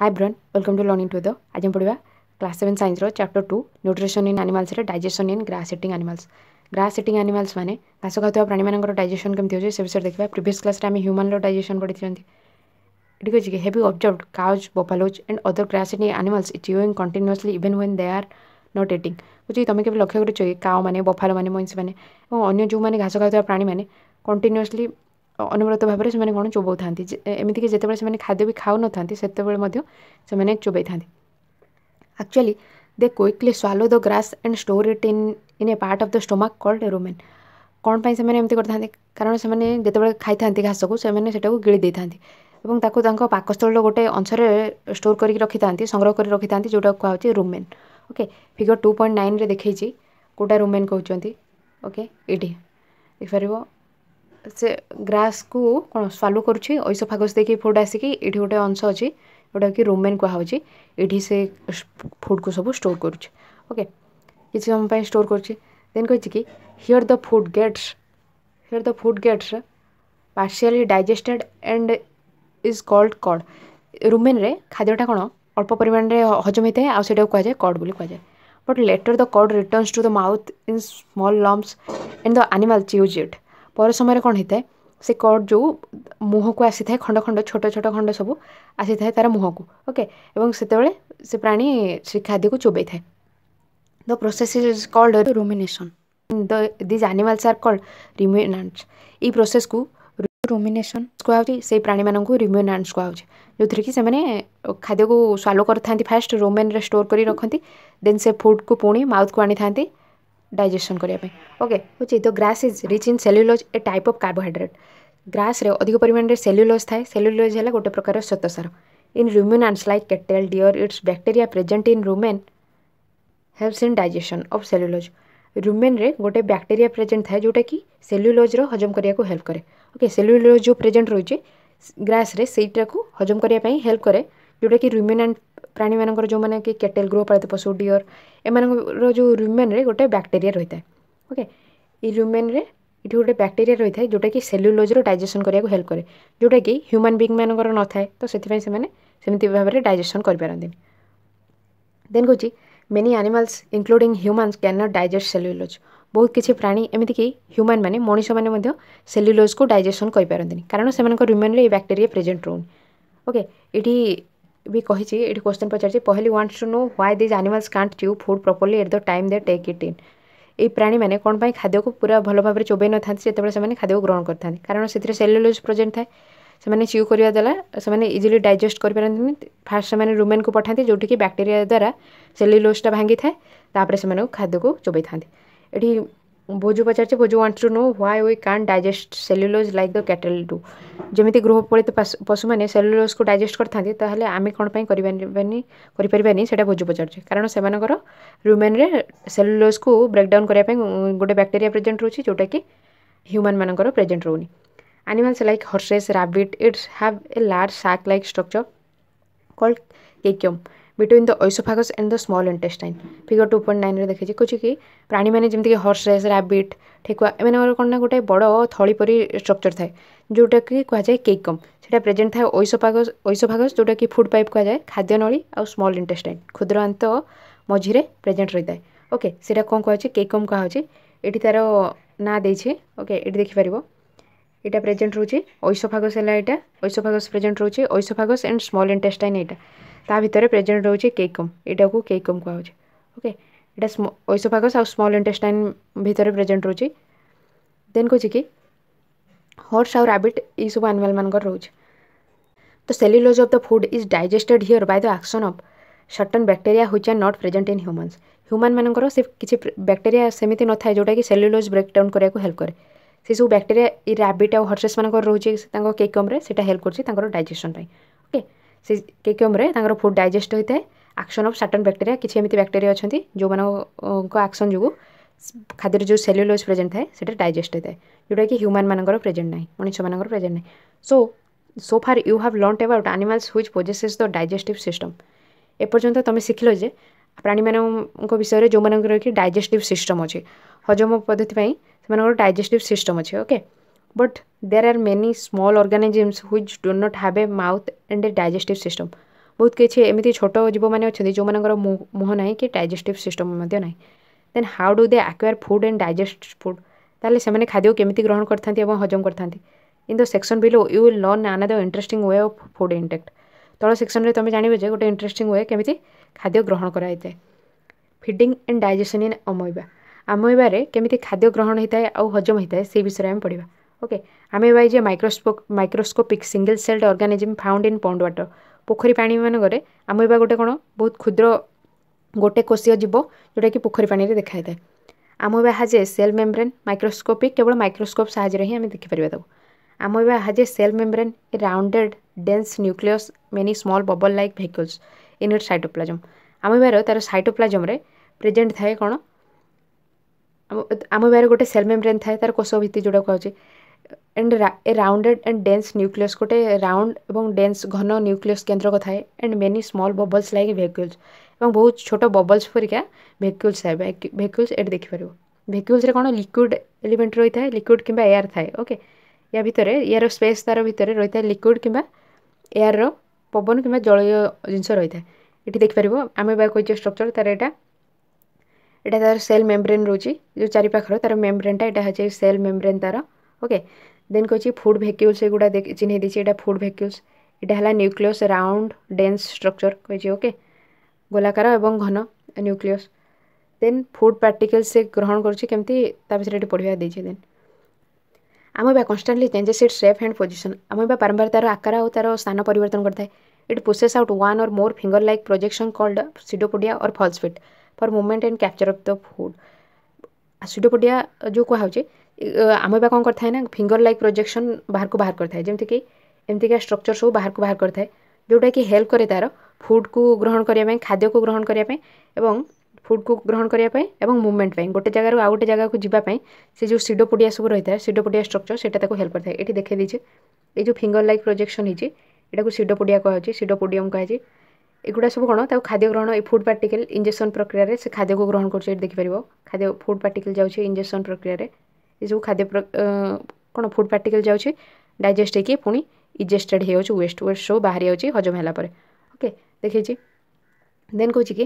High ବ୍ରନ୍ welcome to learning to the ଆଜି ଆମେ ପଢ଼ିବା କ୍ଲାସ୍ ସେଭେନ୍ ସାଇନ୍ସର ଚାପ୍ଟର ଟୁ ନ୍ୟୁଟ୍ରିସନ୍ ଇନ୍ ଆନିମାଲ୍ସରେ digestion in grass eating animals grass eating animals ମାନେ ଘାସ ଖାଉଥିବା ପ୍ରାଣୀମାନଙ୍କର ଡାଇଜେସନ୍ କେମିତି ହେଉଛି ସେ ବିଷୟରେ ଦେଖିବା ପ୍ରିଭିୟସ୍ କ୍ଲାସ୍ରେ ଆମେ ହ୍ୟୁମାନ୍ର ଡାଇଜେସନ୍ ପଢ଼ିଛନ୍ତି ଠିକ୍ ଅଛି କି have observed cows buffaloes and other grass eating animals is ୟୁଇଂ continuously even when they are not eating ବୁଝି ତୁମେ କେବେ ଲକ୍ଷ୍ୟ କରିଛ କି କାଓ ମାନେ ବଫାଲୋ ମାନେ ମଇଁଷି ମାନେ ଏବଂ ଅନ୍ୟ ଯେଉଁମାନେ ଘାସ ଖାଉଥିବା ପ୍ରାଣୀମାନେ କଣ୍ଟିନ୍ୟୁଅସ୍ଲି ଅନବରତ ଭାବରେ ସେମାନେ କ'ଣ ଚୋବାଉଥାନ୍ତି ଏମିତିକି ଯେତେବେଳେ ସେମାନେ ଖାଦ୍ୟ ବି ଖାଉନଥାନ୍ତି ସେତେବେଳେ ମଧ୍ୟ ସେମାନେ ଚୋବାଇଥାନ୍ତି actually they quickly swallow the grass and store it in in a part of the stomach called rumen କ'ଣ ପାଇଁ ସେମାନେ ଏମିତି କରିଥାନ୍ତି କାରଣ ସେମାନେ ଯେତେବେଳେ ଖାଇଥାନ୍ତି ଘାସକୁ ସେମାନେ ସେଟାକୁ ଗିଳି ଦେଇଥାନ୍ତି ଏବଂ ତାକୁ ତାଙ୍କ ପାକସ୍ଥଳୀର ଗୋଟେ ଅଂଶରେ ଷ୍ଟୋର୍ କରିକି ରଖିଥାନ୍ତି ସଂଗ୍ରହ କରି ରଖିଥାନ୍ତି ଯେଉଁଟାକୁ କୁହାହେଉଛି rumen okay figure two point ନାଇନ୍ରେ ଦେଖେଇଛି କେଉଁଟା ରୁମେନ୍ କହୁଛନ୍ତି ଓକେ ଏଇଠି ଦେଖିପାରିବ ସେ ଗ୍ରାସ୍କୁ କ'ଣ ସ୍ୱାଲୁ କରୁଛି ଐସୋଫାଗସ୍ ଦେଇକି ଫୁଡ଼୍ ଆସିକି ଏଇଠି ଗୋଟେ ଅଂଶ ଅଛି ଯେଉଁଟାକି ରୋମେନ୍ କୁହାହେଉଛି ଏଇଠି ସେ ଫୁଡ଼୍କୁ ସବୁ ଷ୍ଟୋର୍ କରୁଛି ଓକେ କିଛି ସମୟ ପାଇଁ ଷ୍ଟୋର୍ କରୁଛି ଦେନ୍ କହିଛି କି here the food gets here the food gets partially digested and is called cud ରୋମେନ୍ରେ ଖାଦ୍ୟଟା କ'ଣ ଅଳ୍ପ ପରିମାଣରେ ହଜମ ହୋଇଥାଏ ଆଉ ସେଇଟାକୁ କୁହାଯାଏ କଡ଼୍ ବୋଲି କୁହାଯାଏ but later the cud returns to the mouth in small lumps and the animal chews it पर समय कौन होता है से कट जो मुह को आसी था खंड खंड छोट छोट खंड सब आसी था तार मुह को ओके से प्राणी से खाद्य को चोबे था the process is called rumination the these animals are called ruminants य प्रोसेस को रोमेसन कह प्राणी मान रिम्यूनान्स कह जो थी कि खाद्य को स्वालो कर फास्ट रोमेन रे स्टोर कर रखती देन से फुड को पुणी माउथ को आनी था ଡାଇଜେସନ୍ କରିବା ପାଇଁ ଓକେ ହେଉଛି ତ grass is rich in cellulose a type of carbohydrate ଗ୍ରାସ୍ରେ ଅଧିକ ପରିମାଣରେ ସେଲ୍ୟୁଲୋଜ୍ ଥାଏ ସେଲ୍ୟୁଲୋଜ୍ ହେଲା ଗୋଟେ ପ୍ରକାର ଶ୍ୱେତସାର in ruminants like cattle deer its bacteria present in rumen helps in digestion of cellulose ରୁମେନ୍ରେ ଗୋଟେ ବ୍ୟାକ୍ଟେରିଆ ପ୍ରେଜେଣ୍ଟ ଥାଏ ଯେଉଁଟାକି ସେଲ୍ୟୁଲୋଜ୍ର ହଜମ କରିବାକୁ ହେଲ୍ପ କରେ ଓକେ ସେଲ୍ୟୁଲୋଜ୍ ଯେଉଁ ପ୍ରେଜେଣ୍ଟ ରହୁଛି ଗ୍ରାସ୍ରେ ସେଇଟାକୁ ହଜମ କରିବା ପାଇଁ ହେଲ୍ପ କରେ ଯେଉଁଟାକି ରୁମିନାଣ୍ଟ ପ୍ରାଣୀମାନଙ୍କର ଯେଉଁମାନେ କି କେଟେଲ୍ ଗୃହପାଳିତ ପଶୁ ଡିଅର୍ ଏମାନଙ୍କର ଯେଉଁ ରୁମେନ୍ରେ ଗୋଟେ ବ୍ୟାକ୍ଟେରିଆ ରହିଥାଏ ଓକେ ଏଇ ରୁମେନ୍ରେ ଏଠି ଗୋଟେ ବ୍ୟାକ୍ଟେରିଆ ରହିଥାଏ ଯେଉଁଟାକି ସେଲ୍ୟୁଲୋଜ୍ର ଡାଇଜେସନ୍ କରିବାକୁ ହେଲ୍ପ କରେ ଯେଉଁଟାକି ହ୍ୟୁମାନ୍ ବିଙ୍ଗମାନଙ୍କର ନଥାଏ ତ ସେଥିପାଇଁ ସେମାନେ ସେମିତି ଭାବରେ ଡାଇଜେସନ୍ କରିପାରନ୍ତିନି ଦେନ୍ କହୁଛି many animals including humans can not digest cellulose ବହୁତ କିଛି ପ୍ରାଣୀ ଏମିତିକି ହ୍ୟୁମାନ୍ ମାନେ ମଣିଷମାନେ ମଧ୍ୟ ସେଲ୍ୟୁଲୋଜ୍କୁ ଡାଇଜେସନ୍ କରିପାରନ୍ତିନି କାରଣ ସେମାନଙ୍କ ରୁମେନ୍ରେ ଏଇ ବ୍ୟାକ୍ଟେରିଆ ପ୍ରେଜେଣ୍ଟ ରହୁନି ଓକେ ଏଠି ବି କହିଛି ଏଠି କ୍ୱେଶ୍ଚନ୍ ପଚାରିଛି Paheli wants to know why these animals can't chew food properly at the time they take it in ଏଇ ପ୍ରାଣୀମାନେ କ'ଣ ପାଇଁ ଖାଦ୍ୟକୁ ପୁରା ଭଲ ଭାବରେ ଚୋବେଇ ନଥାନ୍ତି ଯେତେବେଳେ ସେମାନେ ଖାଦ୍ୟକୁ ଗ୍ରହଣ କରିଥାନ୍ତି କାରଣ ସେଥିରେ ସେଲ୍ୟୁଲୋଜ୍ ପ୍ରେଜେଣ୍ଟ ଥାଏ ସେମାନେ ଚ୍ୟୁ କରିବା ଦ୍ୱାରା ସେମାନେ ଇଜିଲି ଡାଇଜେଷ୍ଟ କରିପାରନ୍ତିନି ଫାର୍ଷ୍ଟ ସେମାନେ ରୁମେନ୍କୁ ପଠାନ୍ତି ଯେଉଁଠିକି ବ୍ୟାକ୍ଟେରିଆ ଦ୍ୱାରା ସେଲ୍ୟୁଲୋଜ୍ଟା ଭାଙ୍ଗିଥାଏ ତାପରେ ସେମାନଙ୍କୁ ଖାଦ୍ୟକୁ ଚୋବେଇଥାନ୍ତି ଏଠି ଭୋଜୁ ପଚାରିଛି Boojho want to know why we can digest cellulose like the cattle do ଯେମିତି ଗୃହପାଳିତ ପଶୁମାନେ ସେଲ୍ୟୁଲୋଜ୍କୁ ଡାଇଜେଷ୍ଟ କରିଥାନ୍ତି ତାହେଲେ ଆମେ କ'ଣ ପାଇଁ କରିପାରିବାନି କରିପାରିବାନି ସେଇଟା ଭୋଜୁ ପଚାରୁଛି କାରଣ ସେମାନଙ୍କର ହ୍ୟୁମାନ୍ରେ ସେଲ୍ୟୁଲୋଜ୍କୁ ବ୍ରେକ୍ଡାଉନ୍ କରିବା ପାଇଁ ଗୋଟେ ବ୍ୟାକ୍ଟେରିଆ ପ୍ରେଜେଣ୍ଟ ରହୁଛି ଯେଉଁଟାକି ହ୍ୟୁମାନ୍ମାନଙ୍କର ପ୍ରେଜେଣ୍ଟ ରହୁନି animals like horses rabbit its have a large sac like structure called caecum between the oesophagus and the small intestine figure two point ନାଇନ୍ରେ ଦେଖେଇଛି କହୁଛି କି ପ୍ରାଣୀମାନେ ଯେମିତିକି ହର୍ସ ରେସ୍ ରାବିଟ୍ ଠେକୁଆ ଏମାନଙ୍କର କ'ଣ ନା ଗୋଟେ ବଡ଼ ଥଳି ପରି ଷ୍ଟ୍ରକ୍ଚର୍ ଥାଏ ଯେଉଁଟାକି କୁହାଯାଏ କେକମ୍ ସେଇଟା ପ୍ରେଜେଣ୍ଟ ଥାଏ ଐସୋଫାଗସ୍ ଐସୋଫାଗସ୍ ଯେଉଁଟାକି ଫୁଡ଼୍ ପାଇପ୍ କୁହାଯାଏ ଖାଦ୍ୟନଳୀ ଆଉ ସ୍ମଲ୍ ଇଣ୍ଟେଷ୍ଟାଇନ୍ କ୍ଷୁଦ୍ରାନ୍ତ ମଝିରେ ପ୍ରେଜେଣ୍ଟ ରହିଥାଏ ଓକେ ସେଇଟା କ'ଣ କୁହାଯାଉଛି କେକମ୍ କୁହାଯାଉଛି ଏଠି ତା'ର ନାଁ ଦେଇଛି ଓକେ ଏଠି ଦେଖିପାରିବ এটা প্রেজেন্ট রয়েছে ঐসোফাগস হল এটা ঐসোফাগস প্রেজেন্ট রয়েছে ঐসোফাগস অ্যান্ড স্মল ইন্টেস্টাইন এটা ତା ଭିତରେ ପ୍ରେଜେଣ୍ଟ ରହୁଛି କେକମ୍ ଏଇଟାକୁ କେକମ୍ କୁହାହେଉଛି ଓକେ ଏଇଟା ଐସୋଫାଗସ୍ ଆଉ ସ୍ମଲ୍ ଇଣ୍ଟେଷ୍ଟାଇନ୍ ଭିତରେ ପ୍ରେଜେଣ୍ଟ ରହୁଛି ଦେନ୍ କହୁଛି କି ହର୍ସ ଆଉ ରାବିଟ୍ ଏଇସବୁ ଆନିମାଲ୍ମାନଙ୍କର ରହୁଛି ତ cellulose of the food is digested here by the action of certain bacteria which are not present in humans ହ୍ୟୁମାନ୍ମାନଙ୍କର ସେ କିଛି ବ୍ୟାକ୍ଟେରିଆ ସେମିତି ନଥାଏ ଯେଉଁଟାକି ସେଲ୍ୟୁଲୋଜ୍ ବ୍ରେକ୍ଡାଉନ୍ କରିବାକୁ ହେଲ୍ପ କରେ ସେସବୁ ବ୍ୟାକ୍ଟେରିଆ ଏ ରାବିଟ୍ ଆଉ ହର୍ସେସ୍ମାନଙ୍କର ରହୁଛି ତାଙ୍କ କେକମ୍ରେ ସେଇଟା ହେଲ୍ପ କରୁଛି ତାଙ୍କର ଡାଇଜେସନ୍ ପାଇଁ ସେ କେକ୍ୟୁମ୍ବରେ ତାଙ୍କର ଫୁଡ଼୍ ଡାଇଜେଷ୍ଟ ହୋଇଥାଏ ଆକ୍ସନ୍ ଅଫ୍ ସାଟନ୍ ବ୍ୟାକ୍ଟେରିଆ କିଛି ଏମିତି ବ୍ୟାକ୍ଟେରିଆ ଅଛନ୍ତି ଯେଉଁମାନଙ୍କ ଆକ୍ସନ୍ ଯୋଗୁଁ ଖାଦ୍ୟରେ ଯେଉଁ ସେଲ୍ୟୁଲୋଜ୍ ପ୍ରେଜେଣ୍ଟ ଥାଏ ସେଇଟା ଡାଇଜେଷ୍ଟ ହୋଇଥାଏ ଯେଉଁଟାକି ହ୍ୟୁମାନ୍ମାନଙ୍କର ପ୍ରେଜେଣ୍ଟ ନାହିଁ ମଣିଷମାନଙ୍କର ପ୍ରେଜେଣ୍ଟ ନାହିଁ so so far you have learn about animals which possesses the digestive system ଏପର୍ଯ୍ୟନ୍ତ ତୁମେ ଶିଖିଲ ଯେ ପ୍ରାଣୀମାନଙ୍କ ବିଷୟରେ ଯେଉଁମାନଙ୍କର କି ଡାଇଜେଷ୍ଟିଭ୍ ସିଷ୍ଟମ୍ ଅଛି ହଜମ ପଦ୍ଧତି ପାଇଁ ସେମାନଙ୍କର ଡାଇଜେଷ୍ଟିଭ୍ ସିଷ୍ଟମ୍ ଅଛି okay but there are many small organisms which do not have a mouth and a digestive system ବହୁତ କିଛି ଏମିତି ଛୋଟ ଜୀବମାନେ ଅଛନ୍ତି ଯେଉଁମାନଙ୍କର ମୁହଁ ନାହିଁ କି ଡାଇଜେଷ୍ଟିଭ୍ ସିଷ୍ଟମ୍ ମଧ୍ୟ ନାହିଁ then how do they acquire food and digest food ତାହେଲେ ସେମାନେ ଖାଦ୍ୟକୁ କେମିତି ଗ୍ରହଣ କରିଥାନ୍ତି ଏବଂ ହଜମ କରିଥାନ୍ତି in the section below you will learn the interesting way of food intake ତଳ ସେକ୍ସନ୍ରେ ତୁମେ ଜାଣିବେ ଯେ ଗୋଟେ ଇଣ୍ଟରେଷ୍ଟିଂ ୱେ କେମିତି ଖାଦ୍ୟ ଗ୍ରହଣ କରାଯାଇଥାଏ feeding and digestion in amoeba ଆମୋଇବାରେ କେମିତି ଖାଦ୍ୟ ଗ୍ରହଣ ହୋଇଥାଏ ଆଉ ହଜମ ହୋଇଥାଏ ସେ ବିଷୟରେ ଆମେ ପଢ଼ିବା Okay, amoeba is a microscopic single celled organism found in pond water. ପୋଖରୀ ପାଣିମାନଙ୍କରେ ଆମେବା ଗୋଟେ କ'ଣ ବହୁତ କ୍ଷୁଦ୍ର ଗୋଟେ କୋଷୀୟ ଜୀବ ଯେଉଁଟାକି ପୋଖରୀ ପାଣିରେ ଦେଖାଯାଇଥାଏ amoeba has cell membrane microscopic କେବଳ ମାଇକ୍ରୋସ୍କୋପ୍ ସାହାଯ୍ୟରେ ହିଁ ଆମେ ଦେଖିପାରିବା ତାକୁ amoeba has cell membrane a rounded dense nucleus many small bubble like vacuoles in it cytoplasm ଆମେବାର ତା'ର ସାଇଟୋପ୍ଲାଜମ୍ରେ ପ୍ରେଜେଣ୍ଟ ଥାଏ କ'ଣ ଆମେବାର ଗୋଟେ ସେଲ୍ ମେମ୍ବ୍ରେନ୍ ଥାଏ ତା'ର କୋଷ ଭିତ୍ତି ଯେଉଁଟା କୁହାଯାଉଛି and rounded and dense nucleus गोटे ରାଉଣ୍ଡ ଏବଂ ଡେନ୍ସ ଘନ ନ୍ୟୁକ୍ଲିୟସ୍ କେନ୍ଦ୍ରକ ଥାଏ and many small bubbles like vacuoles ଏବଂ ବହୁତ ଛୋଟ ବବଲ୍ସ ପରିକା ଭେକ୍ୟୁଲ୍ସ ଥାଏ ଭେକ୍ୟୁଲ୍ସ ଏଠି ଦେଖିପାରିବ ଭେକ୍ୟୁଲ୍ସରେ କ'ଣ ଲିକ୍ୱିଡ଼ ଏଲିମେଣ୍ଟ ରହିଥାଏ ଲିକ୍ୱିଡ଼ କିମ୍ବା ଏୟାର ଥାଏ ଓକେ ୟା ଭିତରେ ୟାର ସ୍ପେସ୍ ତା'ର ଭିତରେ ରହିଥାଏ ଲିକ୍ୱିଡ଼ କିମ୍ବା ଏୟାରର ପବନ କିମ୍ବା ଜଳୀୟ ଜିନିଷ ରହିଥାଏ ଏଠି ଦେଖିପାରିବ ଆମେ ବା କହିଛେ ଷ୍ଟ୍ରକ୍ଚର ତା'ର ଏଇଟା ଏଇଟା ତା'ର ସେଲ୍ ମେମ୍ବ୍ରେନ୍ ରହୁଛି ଯେଉଁ ଚାରିପାଖର ତା'ର ମେମ୍ବ୍ରେନ୍ଟା ଏଇଟା ହେଉଛି ସେଲ୍ ମେମ୍ବ୍ରେନ୍ ତା'ର ओके देन कहे फुड भेक्यूल्स एगुटा देख चिन्ह देटा फुड भेक्यूल्स यहाँ है न्यूक्लियस राउंड डेन्स स्ट्रक्चर कही ओके गोलाकार और घन न्यूक्लियस देन फुड पार्टिकल्स से ग्रहण करमती पढ़ा दे then amoeba constantly changes its shape and position amoeba बारंबार तार आकार और तार स्थान परिवर्तन it पुसेस out one or more finger like projection called pseudopodia or false feet for movement and capture of the food pseudopodia जो कहे आम एवं कौन कर फिंगर लाइक प्रोजेक्शन बाहर को बाहर कर जमीक एमतीका स्ट्रक्चर सब बाहर को बाहर कर जोटा कि हेल्प करे तार फुड को ग्रहण करने खाद्य को ग्रहण करने फुड को ग्रहण करने और मुवमेंट गोटे जगार आउ गोटे जगह को जीवाई से जो सीडो पोडिया सब रही है सीडो पोडिया स्ट्रक्चर से हेल्प करता है ये देखे दीजिए ये जो फिंगर लाइक प्रोजेक्शन होटा सीडो पोडिया कहते सीडो पोडियम कहते এগুলা সব কোণ তাকে খাদ্য গ্রহণ এই ফুড পার্টিকেল ইঞ্জেকশন প্রক্রিয়ায় সে খাদ্যকে গ্রহণ করছে এটি দেখিপার খাদ্য ফুড পার্টিকেল যাচ্ছে ইঞ্জেকশন প্রক্রিয়ায় ଏସବୁ ଖାଦ୍ୟ କ'ଣ ଫୁଡ଼୍ ପାର୍ଟିକଲ୍ ଯାଉଛି ଡାଇଜେଷ୍ଟ ହେଇକି ପୁଣି ଇଜେଷ୍ଟେଡ଼୍ ହେଇଯାଉଛି ୱେଷ୍ଟ ୱେଷ୍ଟ ସବୁ ବାହାରି ଯାଉଛି ହଜମ ହେଲା ପରେ ଓକେ ଦେଖେଇଛି ଦେନ୍ କହୁଛି କି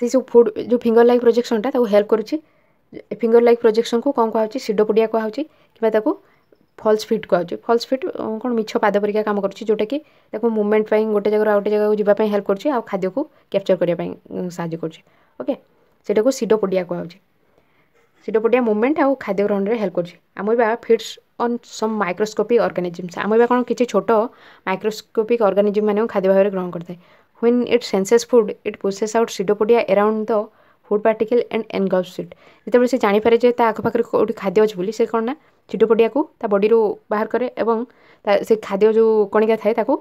ସେଇ ସବୁ ଫୁଡ଼୍ ଯେଉଁ ଫିଙ୍ଗର ଲାଇକ୍ ପ୍ରୋଜେକ୍ସନ୍ଟା ତାକୁ ହେଲ୍ପ କରୁଛି ଫିଙ୍ଗର ଲାଇକ୍ ପ୍ରୋଜେକ୍ସନ୍କୁ କ'ଣ କୁହାହେଉଛି ସିଡ଼ୋପୋଡ଼ିଆ କୁହାହେଉଛି କିମ୍ବା ତାକୁ ଫଲ୍ସ ଫିଟ୍ କୁହାହେଉଛି ଫଲ୍ସ ଫିଟ୍ କ'ଣ ମିଛ ପାଦ ପରିକା କାମ କରୁଛି ଯେଉଁଟାକି ତାକୁ ମୁଭମେଣ୍ଟ ପାଇଁ ଗୋଟେ ଜାଗାରୁ ଆଉ ଗୋଟେ ଜାଗାକୁ ଯିବା ପାଇଁ ହେଲ୍ପ କରୁଛି ଆଉ ଖାଦ୍ୟକୁ କ୍ୟାପଚର୍ କରିବା ପାଇଁ ସାହାଯ୍ୟ କରୁଛି ଓକେ ସେଇଟାକୁ ସିଡ଼ୋପୋଡ଼ିଆ କୁହାହେଉଛି ସିଡୋପୋଡ଼ିଆ ମୁଭମେଣ୍ଟ ଆଉ ଖାଦ୍ୟ ଗ୍ରହଣରେ ହେଲ୍ପ କରୁଛି amoeba feeds on some microscopic organisms amoeba କ'ଣ କିଛି ଛୋଟ ମାଇକ୍ରୋସ୍କୋପିକ୍ ଅର୍ଗାନିଜିମ୍ ମାନଙ୍କୁ ଖାଦ୍ୟ ଭାବରେ ଗ୍ରହଣ କରିଥାଏ when it senses food it pushes out pseudopodia around the food particle and engulfs it ଯେତେବେଳେ ସେ ଜାଣିପାରେ ଯେ ତା ଆଖପାଖରେ କେଉଁଠି ଖାଦ୍ୟ ଅଛି ବୋଲି ସେ କ'ଣ ନା ଚିଟପଡ଼ିଆକୁ ତା ବଡ଼ିରୁ ବାହାର କରେ ଏବଂ ତା ସେ ଖାଦ୍ୟ ଯେଉଁ କଣିକା ଥାଏ ତାକୁ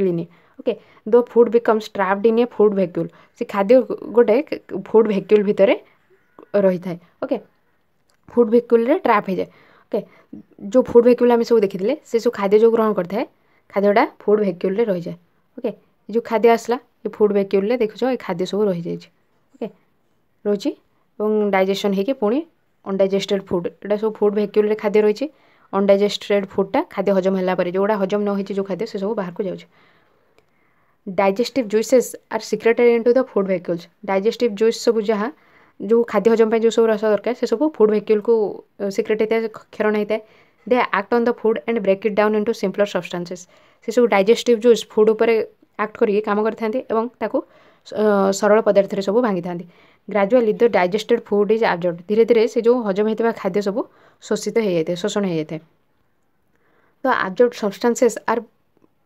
ଗିଳିନିଏ okay the food becomes trapped in a food vacuole ସେ ଖାଦ୍ୟ ଗୋଟେ ଫୁଡ୍ ଭେକ୍ୟୁଲ୍ ଭିତରେ रही था ओके फुड भेकुल ट्राप हो जाए ओके जो फुड भेक्यूल आम सब देखी से सब खाद्य जो ग्रहण करते खाद्यटा फुड भेक्यूल रही जाए ओके जो खाद्य आसला ये फुड भेक्यूल देखु खाद्य सब रही जाए ओके रोचे और डायजेसन हो पुणी अनडाइजेस्टेड फुड एटा सब फुड भेक्यूल खाद्य रही है अनडाइजेस्टेड फुडटा खाद्य हजम है जो गुड़ा हजम न होती जो खाद्य से सब बाहर को जाए digestive juices are secreted in the food vacuoles digestive juice सब जहाँ ଯେଉଁ ଖାଦ୍ୟ ହଜମ ପାଇଁ ଯେଉଁ ସବୁ ରସ ଦରକାର ସେସବୁ ଫୁଡ଼୍ ଭେକ୍ୟୁଲ୍କୁ ସିକ୍ରେଟ୍ ହେଇଥାଏ କ୍ଷରଣ ହେଇଥାଏ they act on the food and break it down into simpler substances ସେସବୁ ଡାଇଜେଷ୍ଟିଭ୍ ଜୁସ୍ ଫୁଡ଼୍ ଉପରେ ଆକ୍ଟ କରିକି କାମ କରିଥାନ୍ତି ଏବଂ ତାକୁ ସରଳ ପଦାର୍ଥରେ ସବୁ ଭାଙ୍ଗିଥାନ୍ତି gradually the digested food is absorb ଧୀରେ ଧୀରେ ସେ ଯେଉଁ ହଜମ ହେଇଥିବା ଖାଦ୍ୟ ସବୁ ଶୋଷିତ ହେଇଯାଇଥାଏ ଶୋଷଣ ହେଇଯାଇଥାଏ ତ absorb substances are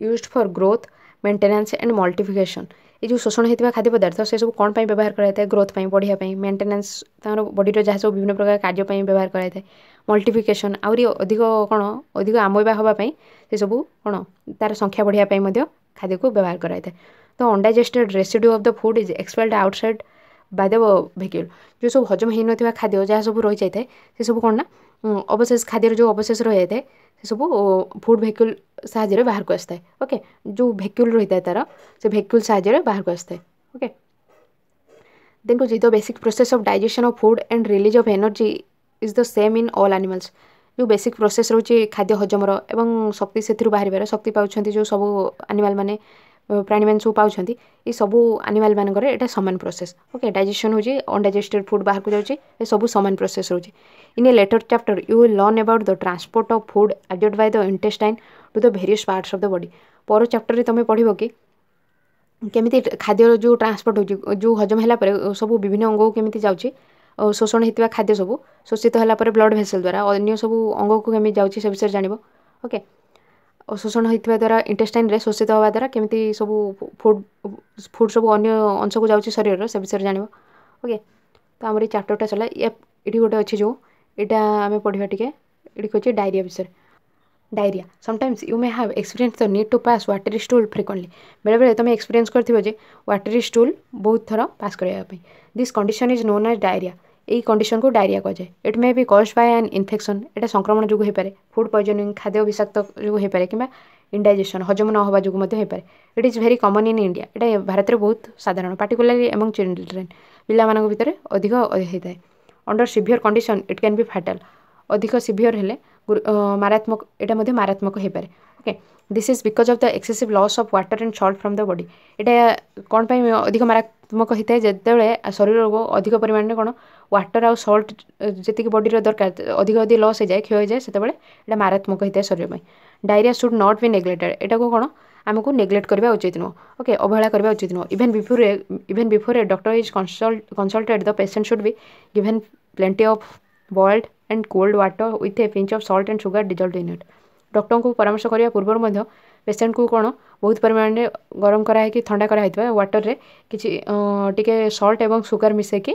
used for growth maintenance and multiplication ଏ ଯେଉଁ ଶୋଷଣ ହୋଇଥିବା ଖାଦ୍ୟ ପଦାର୍ଥ ସେସବୁ କ'ଣ ପାଇଁ ବ୍ୟବହାର କରାଯାଇଥାଏ ଗ୍ରୋଥ୍ ପାଇଁ ବଢ଼ିବା ପାଇଁ ମେଣ୍ଟେନାନ୍ସ ତାଙ୍କର ବଡ଼ିର ଯାହା ସବୁ ବିଭିନ୍ନ ପ୍ରକାର କାର୍ଯ୍ୟ ପାଇଁ ବ୍ୟବହାର କରାଯାଇଥାଏ ମଲ୍ଟିପ୍ଲିକେସନ୍ ଆହୁରି ଅଧିକ କ'ଣ ଅଧିକ ଆମୋଇବା ହେବା ପାଇଁ ସେସବୁ କ'ଣ ତା'ର ସଂଖ୍ୟା ବଢ଼ିବା ପାଇଁ ମଧ୍ୟ ଖାଦ୍ୟକୁ ବ୍ୟବହାର କରାଯାଇଥାଏ ତ undigested residue of the food is expelled outside by the vacuole ଯେଉଁ ସବୁ ହଜମ ହୋଇନଥିବା ଖାଦ୍ୟ ଯାହା ସବୁ ରହିଯାଇଥାଏ ସେସବୁ କ'ଣ ନା ଅବଶେଷ ଖାଦ୍ୟର ଯେଉଁ ଅବଶେଷ ରହିଯାଇଥାଏ ସେସବୁ ଫୁଡ଼୍ ଭେକ୍ୟୁଲ୍ ସାହାଯ୍ୟରେ ବାହାରକୁ ଆସିଥାଏ ଓକେ ଯେଉଁ ଭେକ୍ୟୁଲ୍ ରହିଥାଏ ତା'ର ସେ ଭେକ୍ୟୁଲ୍ ସାହାଯ୍ୟରେ ବାହାରକୁ ଆସିଥାଏ ଓକେ ଦେନ୍ କହୁଛି the basic process of digestion of food and release of energy is the same in all animals ଯେଉଁ ବେସିକ୍ ପ୍ରୋସେସ୍ ରହୁଛି ଖାଦ୍ୟ ହଜମର ଏବଂ ଶକ୍ତି ସେଥିରୁ ବାହାରିବାର ଶକ୍ତି ପାଉଛନ୍ତି ଯେଉଁ ସବୁ ଆନିମାଲ୍ ମାନେ ପ୍ରାଣୀମାନେ ସବୁ ପାଉଛନ୍ତି ଏ ଏସବୁ ଆନିମାଲମାନଙ୍କର ଏଇଟା ସମାନ ପ୍ରୋସେସ୍ ଓକେ ଡାଇଜେସନ୍ ହେଉଛି ଅନ୍ଡାଇଜେଷ୍ଟେଡ଼୍ ଫୁଡ଼୍ ବାହାରକୁ ଯାଉଛି ଏ ସବୁ ସମାନ ପ୍ରୋସେସ୍ ରହୁଛି in a later chapter you will learn about the transport of food absorb by the intestine to the various parts of the body ପର ଚାପ୍ଟର୍ରେ ତୁମେ ପଢ଼ିବ କି କେମିତି ଖାଦ୍ୟର ଯେଉଁ ଟ୍ରାନ୍ସପୋର୍ଟ ହେଉଛି ଯେଉଁ ହଜମ ହେଲା ପରେ ସବୁ ବିଭିନ୍ନ ଅଙ୍ଗକୁ କେମିତି ଯାଉଛି ଶୋଷଣ ହେଇଥିବା ଖାଦ୍ୟ ସବୁ ଶୋଷିତ ହେଲା ପରେ ବ୍ଲଡ଼୍ ଭେସେଲ୍ ଦ୍ୱାରା ଅନ୍ୟ ସବୁ ଅଙ୍ଗକୁ କେମିତି ଯାଉଛି ସେ ବିଷୟରେ ଜାଣିବ ଓକେ शोषण होता द्वारा इंटेस्टाइन शोषित होगा द्वारा केमी सब फुड फुड सब अगर अंश को जाऊँ शरीर से विषय में जानवा ओके तो आम चैप्टरटा चला ये गोटे अच्छे जो यहाँ आम पढ़ा टी इच्छे डायरिया विषय diarrhoea sometimes you may have experience the need to pass watery stool frequently बेले बेले तुम एक्सपीरियंस करवाटर स्टूल बहुत थर पास करवाई this condition is known as diarrhoea এই কন্ডিশনକୁ ଡାଇରିଆ କୁହାଯାଏ it may be caused by an infection ଏଇଟା ସଂକ୍ରମଣ ଯୋଗୁଁ ହୋଇପାରେ ଫୁଡ଼୍ ପଏଜନିଂ ଖାଦ୍ୟ ବିଷାକ୍ତ ଯୋଗୁଁ ହୋଇପାରେ କିମ୍ବା ଇଣ୍ଡାଇଜେସନ୍ ହଜମ ନ ହେବା ଯୋଗୁଁ ମଧ୍ୟ ହୋଇପାରେ it is very common in India ଏଇଟା ଭାରତରେ ବହୁତ ସାଧାରଣ ପାର୍ଟିକୁଲାରଲି ଏବଂ ଚିଲ୍ଡ୍ରେନ୍ ପିଲାମାନଙ୍କ ଭିତରେ ଅଧିକ ହୋଇଥାଏ under severe condition it can be fatal ଅଧିକ ସିଭିଅର୍ ହେଲେ ମାରାତ୍ମକ ଏଇଟା ମଧ୍ୟ ମାରାତ୍ମକ ହୋଇପାରେ okay this is because of the excessive loss of water and salt from the body এটা କ'ଣ ପାଇଁ ଅଧିକ ମାରାତ୍ମକ ହେଇଥାଏ ଯେତେବେଳେ ଶରୀରକୁ ଅଧିକ ପରିମାଣରେ କ'ଣ ୱାଟର୍ ଆଉ ସଲ୍ଟ ଯେତିକି ବଡ଼ିର ଦରକାର ଅଧିକ ଅଧିକ ଲସ୍ ହେଇଯାଏ କ୍ଷୟ ହେଇଯାଏ ସେତେବେଳେ ଏଇଟା ମାରାତ୍ମକ ହେଇଥାଏ ଶରୀର ପାଇଁ diarrhoea should not be neglected ଏଇଟାକୁ କ'ଣ ଆମକୁ ନେଗ୍ଲେକ୍ଟ କରିବା ଉଚିତ ନୁହଁ ଓକେ ଅବହେଳା କରିବା ଉଚିତ ନୁହଁ even before even before a doctor is consult consulted the patient should be given plenty of boiled and cold water with a pinch of salt and sugar dissolved in it ଡକ୍ଟରଙ୍କୁ ପରାମର୍ଶ କରିବା ପୂର୍ବରୁ ମଧ୍ୟ ପେସେଣ୍ଟକୁ କ'ଣ ବହୁତ ପରିମାଣରେ ଗରମ କରାହେଇକି ଥଣ୍ଡା କରାହେଇଥିବା ୱାଟର୍ରେ କିଛି ଟିକେ ସଲ୍ଟ ଏବଂ ସୁଗାର ମିଶାଇକି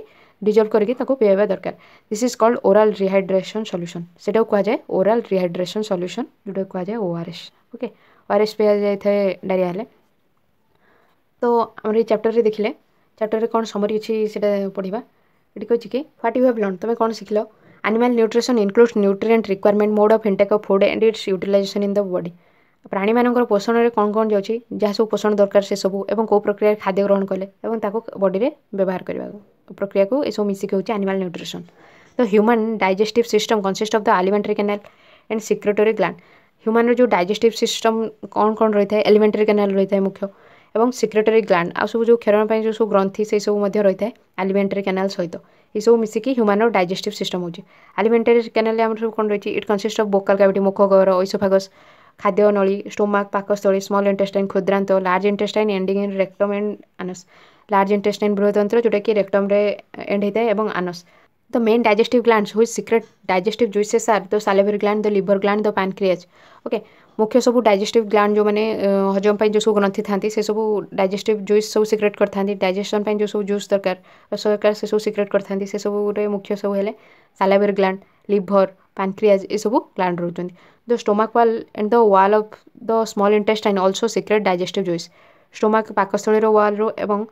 ଡିଜଲ୍ଭ କରିକି ତାକୁ ପିଆଇବା ଦରକାର this is called oral rehydration solution ସେଟାକୁ କୁହାଯାଏ ଓରାଲ୍ ରିହାଇଡ୍ରେସନ୍ ସଲ୍ୟୁସନ୍ ଯେଉଁଟାକୁ କୁହାଯାଏ ଓଆର୍ଏସ୍ ଓକେ ଓଆର୍ଏସ୍ ପିଆଯାଇଥାଏ ଡାଇରିଆ ହେଲେ ତ ଆମର ଏଇ ଚାପ୍ଟର୍ରେ ଦେଖିଲେ ଚାପ୍ଟର୍ରେ କ'ଣ ସମରି ଅଛି ସେଇଟା ପଢ଼ିବା ଏଠି କହିଛି କି ହ୍ୱାଟ୍ ୟୁ ହ୍ୟାଭ୍ ଲର୍ଣ୍ଣ ତୁମେ କ'ଣ ଶିଖିଲ Animal nutrition includes nutrient requirement, mode of intake of food and its utilization in the body. ପ୍ରାଣୀମାନଙ୍କର ପୋଷଣରେ କ'ଣ କ'ଣ ଯାଉଛି ଯାହା ସବୁ ପୋଷଣ ଦରକାର ସେସବୁ ଏବଂ କେଉଁ ପ୍ରକ୍ରିୟାରେ ଖାଦ୍ୟ ଗ୍ରହଣ କଲେ ଏବଂ ତାକୁ ବଡ଼ିରେ ବ୍ୟବହାର କରିବାକୁ ପ୍ରକ୍ରିୟାକୁ ଏସବୁ ମିଶିକି ହେଉଛି ଆନିମାଲ୍ ନ୍ୟୁଟ୍ରିସନ୍ ତ human digestive system consist of the alimentary canal and secretory gland ହ୍ୟୁମାନ୍ର ଯେଉଁ ଡାଇଜେଷ୍ଟିଭ୍ ସିଷ୍ଟମ୍ କ'ଣ କ'ଣ ରହିଥାଏ ଏଲିମେଣ୍ଟାରୀ କେନାଲ୍ ରହିଥାଏ ମୁଖ୍ୟ ଏବଂ ସିକ୍ରେଟୋରୀ ଗ୍ଲାଣ୍ଡ ଆଉ ସବୁ ଯେଉଁ କ୍ଷରଣ ପାଇଁ ଯେଉଁ ସବୁ ଗ୍ରନ୍ଥି ସେସବୁ ମଧ୍ୟ ରହିଥାଏ ଆଲିମେଣ୍ଟାରୀ କେନାଲ୍ ସହିତ ଏସବୁ ମିଶିକି ହ୍ୟୁମାନର ଡାଇଜେଷ୍ଟିଭ୍ ସିଷ୍ଟମ୍ ହେଉଛି ଆଲିମେଣ୍ଟାରୀ କେନାଲ୍ରେ ଆମର ସବୁ କ'ଣ ରହିଛି it consist of buccal cavity ମୁଖ ଗହ୍ୱର ଐସୋଫାଗସ୍ ଖାଦ୍ୟ ନଳୀ ଷ୍ଟୋମାକ୍ ପାକସ୍ଥଳୀ ସ୍ମଲ୍ ଇଣ୍ଟେଷ୍ଟାଇନ୍ କ୍ଷୁଦ୍ରାନ୍ତ large intestine ending in rectum and anus large intestine ବୃହତନ୍ତ୍ର ଯେଉଁଟାକି ରେକ୍ଟମ୍ରେ ଏଣ୍ଡ ହେଇଥାଏ ଏବଂ anus the main digestive glands which secrete digestive juices are the salivary gland the liver gland the pancreas okay मुख्य सब digestive gland जो मैंने हजम पर जो सब ग्रंथि था सब डाइजेस्ट जूस सब सिक्रेट कर डाइजेसन जो सब जूस दरकार रस दरकार से सब सिक्रेट कर से सब मुख्य सब है सालावेर ग्लांड लिभर पानक्रियाज युव ग्लांड रोचान the stomach wall and the wall of the small intestine also secrete digestive juice stomach पाकस्थल व्वाल रूम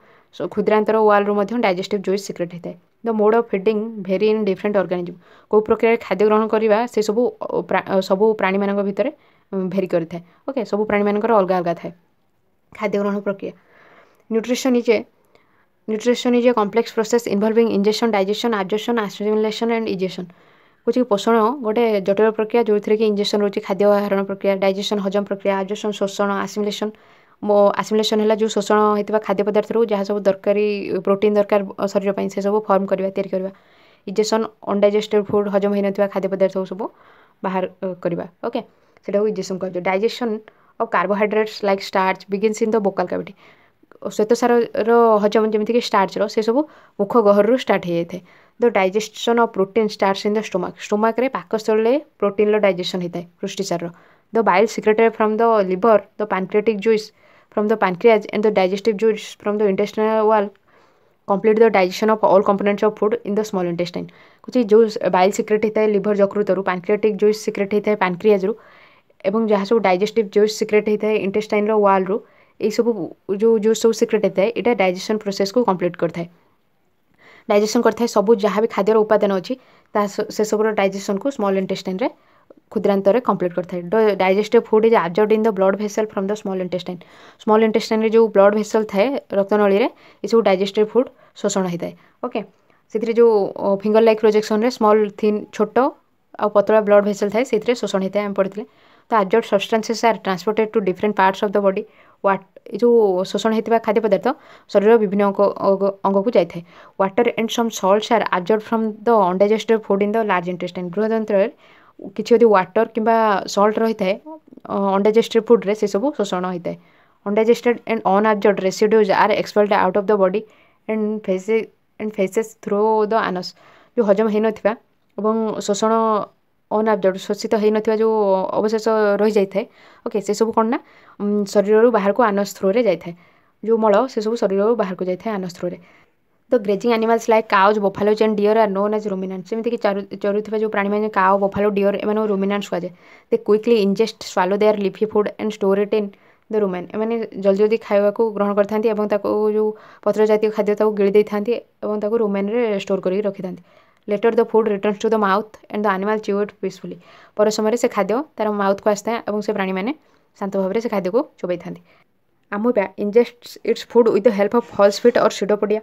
क्षुद्रांतर व्वाल डाइजेस्टिव जुइस सिक्रेट होता है the mode of feeding vary in different organism कौ प्रक्रिया खाद्य ग्रहण करवा सब सब प्राणी मान भेरी करके ओके सब प्राणी मानक अलग अलग था खाद्य ग्रहण प्रक्रिया nutrition is a nutrition is a complex process involving ingestion digestion absorption assimilation and egestion कुछ पोषण गोटे जटिल प्रक्रिया जो थी कि इंजेक्शन रोज खाद्य आहरण प्रक्रिया डाइजेसन हजम प्रक्रिया आबजेक्शन शोषण आसमिलेसन मो आसमिलेसन है जो शोषण होता खाद्य पदार्थ जहाँ सब दरकारी प्रोटीन दरकार शरीर पर सब फर्म करवा या इजेक्शन अनडाइजेस्टेड फुड हजम होन खाद्य पदार्थ सब बाहर करवा ओके सेसन कह डाइजेसन और carbohydrates like starch begins in the buccal cavity सार हजम जमीक स्टार्चर से सब मुख गहर रू स्टार्ट होता the digestion of protein starch in the stomach stomach पाकस्थल प्रोटीन रजेसन होता है पृष्टिचार the bile secreted from the liver the pancreatic juice from the pancreas and the digestive juice from the intestinal wall complete the digestion of all components of food in the small intestine कुछ जो bile secrete होता है liver जकृत pancreatic juice secrete होता है पानक्रियाज्रु ଏବଂ ଯାହା ସବୁ ଡାଇଜେଷ୍ଟିଭ୍ ଜୁସ୍ ସିକ୍ରେଟ୍ ହେଇଥାଏ ଇଣ୍ଟେଷ୍ଟାଇନ୍ର ୱାଲ୍ରୁ ଏଇସବୁ ଯେଉଁ ଜୁସ୍ ସବୁ ସିକ୍ରେଟ୍ ହେଇଥାଏ ଏଇଟା ଡାଇଜେସନ୍ ପ୍ରୋସେସ୍କୁ କମ୍ପ୍ଲିଟ୍ କରିଥାଏ ଡାଇଜେସନ୍ କରିଥାଏ ସବୁ ଯାହା ବି ଖାଦ୍ୟର ଉପାଦାନ ଅଛି ତାହା ସେସବୁର ଡାଇଜେସନ୍କୁ ସ୍ମଲ୍ ଇଣ୍ଟେଷ୍ଟାଇନ୍ରେ ক্ষুদ্রান্তরে কমপ্লিট করে থাকে digestive food is absorbed in the blood vessel from the small intestine small ইন্টেস্টাইনরে যে ব্লড ভেসেল থাকে রক্তনলীরে এসব ডাইজেস্টিভ ফুড শোষণ হয়ে ওকে ସେଥିରେ ଯେଉଁ ଫିଙ୍ଗର ଲାଇକ୍ ପ୍ରୋଜେକ୍ସନ୍ରେ ସ୍ମଲ୍ ଥିନ୍ ଛୋଟ ଆଉ ପତଳା ବ୍ଲଡ୍ ଭେସେଲ୍ ଥାଏ ସେଥିରେ ଶୋଷଣ ହେଇଥାଏ ଆମେ ପଢ଼ିଥିଲେ ତା absorb substances are transported to different parts of the body what ଏ ଯେଉଁ ଶୋଷଣ ହୋଇଥିବା ଖାଦ୍ୟ ପଦାର୍ଥ ଶରୀରର ବିଭିନ୍ନ ଅଙ୍ଗକୁ ଯାଇଥାଏ water and some salts are absorb from the undigested food in the large intestine ଗୃହତନ୍ତ୍ରରେ କିଛି ଯଦି ୱାଟର କିମ୍ବା ସଲ୍ଟ ରହିଥାଏ ଅନ୍ଡାଇଜେଷ୍ଟେଡ୍ ଫୁଡ୍ରେ ସେସବୁ ଶୋଷଣ ହୋଇଥାଏ undigested and unabsorb residues are expelled out of the body and faeces and faeces through the anus ଯେଉଁ ହଜମ ହୋଇନଥିବା ଏବଂ ଶୋଷଣ अनअबजर्व शोषित हो न जो अवशेष रही जाए ओके से सब कौन ना शरीर बाहर को आनस थ्रो जाए जो मल से सब शरीर बाहर को जाए anus through the grazing animals like cows buffalo चेन deer are known as ruminants एमती चरु जो प्राणी मैंने काउ बफालो डियर एम रोमिनान्स कहुए they quickly ingest swallow their leafy food and store it in the rumen एम जल्दी जल्दी खावाक ग्रहण करता जो पत्र जितिय खाद्य गिड़ी देता रोमैन में स्टोर कर रखी था later the food returns to the mouth and the animal chew it peacefully ପର ସମୟରେ ସେ ଖାଦ୍ୟ ତା'ର ମାଉଥ୍କୁ ଆସିଥାଏ ଏବଂ ସେ ପ୍ରାଣୀମାନେ ଶାନ୍ତ ଭାବରେ ସେ ଖାଦ୍ୟକୁ ଚୋବାଇଥାନ୍ତି amoeba ingest its food with the help of false feet or pseudopodia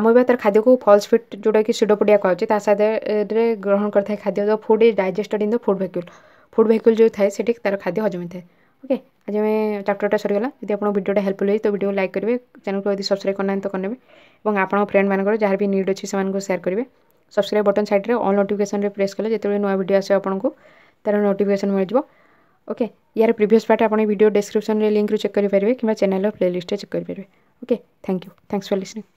amoeba ତା'ର ଖାଦ୍ୟକୁ ଫଲ୍ସ ଫିଟ୍ ଯେଉଁଟାକି ସିଡ଼ୋପୋଡ଼ିଆ କୁହାଯାଉଛି ତା ସାଥିରେ ଗ୍ରହଣ କରିଥାଏ ଖାଦ୍ୟ the food is digested in the food vacuole food vacuole ଯେଉଁ ଥାଏ ସେଠି ତା'ର ଖାଦ୍ୟ ହଜମିଥାଏ ଓକେ ଆଜି ଆମେ ଚାପ୍ଟରଟା ସରିଗଲା ଯଦି ଆପଣଙ୍କ ଭିଡ଼ିଓଟା ହେଲ୍ପଫୁଲ୍ ହେଇଛି ତ ଭିଡ଼ିଓ ଲାଇକ୍ କରିବେ ଚ୍ୟାନେଲକୁ ଯଦି ସବସ୍କ୍ରାଇବ୍ କରିନାହାନ୍ତି ତ କରିନେବେ ଏବଂ ଆପଣଙ୍କ ଫ୍ରେଣ୍ଡମାନଙ୍କର ଯାହାର ବି ନିଡ଼୍ ଅଛି ସେମାନଙ୍କୁ ସେୟାର୍ କରିବେ सब्सक्राइब बटन सैड में अल् नोटिकेसन में प्रेस कले जो नुआ भिड आसे आपको तरह नोटिकेसन मिल ओके यार प्रिवियस पार्ट आप भिडियो डिस्क्रिप्सन लिंक रू चेक करेंगे कि चैनल प्लेलीस्ट चेक करेंगे okay thank you thanks for listening